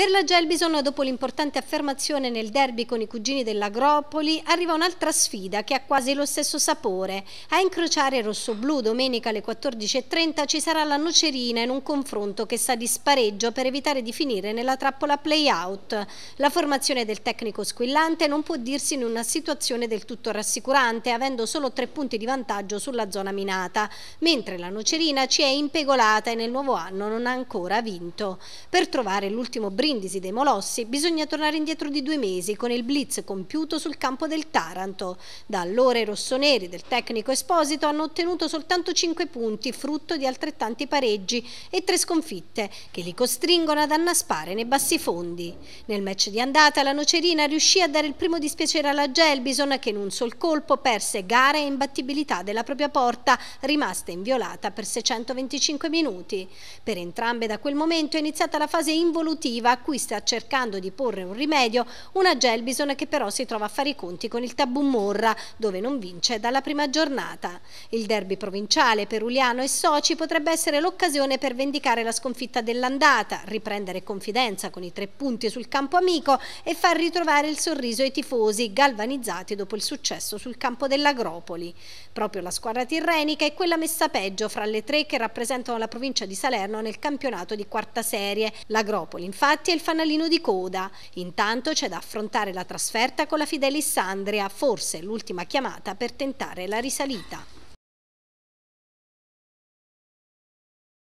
Per la Gelbison, dopo l'importante affermazione nel derby con i cugini dell'Agropoli, arriva un'altra sfida che ha quasi lo stesso sapore. A incrociare rosso-blu domenica alle 14.30 ci sarà la Nocerina in un confronto che sta di spareggio per evitare di finire nella trappola play-out. La formazione del tecnico squillante non può dirsi in una situazione del tutto rassicurante, avendo solo tre punti di vantaggio sulla zona minata, mentre la Nocerina ci è impegolata e nel nuovo anno non ha ancora vinto. Per trovare l'ultimo brillante Brindisi dei Molossi bisogna tornare indietro di due mesi con il blitz compiuto sul campo del Taranto. Da allora i rossoneri del tecnico Esposito hanno ottenuto soltanto 5 punti, frutto di altrettanti pareggi e tre sconfitte, che li costringono ad annaspare nei bassi fondi. Nel match di andata la Nocerina riuscì a dare il primo dispiacere alla Gelbison che in un sol colpo perse gara e imbattibilità della propria porta, rimasta inviolata per 625 minuti. Per entrambe da quel momento è iniziata la fase involutiva a cui sta cercando di porre un rimedio una Gelbison che però si trova a fare i conti con il Tabù Morra, dove non vince dalla prima giornata. Il derby provinciale peruliano e soci potrebbe essere l'occasione per vendicare la sconfitta dell'andata, riprendere confidenza con i tre punti sul campo amico e far ritrovare il sorriso ai tifosi, galvanizzati dopo il successo sul campo dell'Agropoli. Proprio la squadra tirrenica è quella messa peggio fra le tre che rappresentano la provincia di Salerno nel campionato di quarta serie. L'Agropoli infatti infatti è il fanalino di coda. Intanto c'è da affrontare la trasferta con la Fidelis Andrea, forse l'ultima chiamata per tentare la risalita.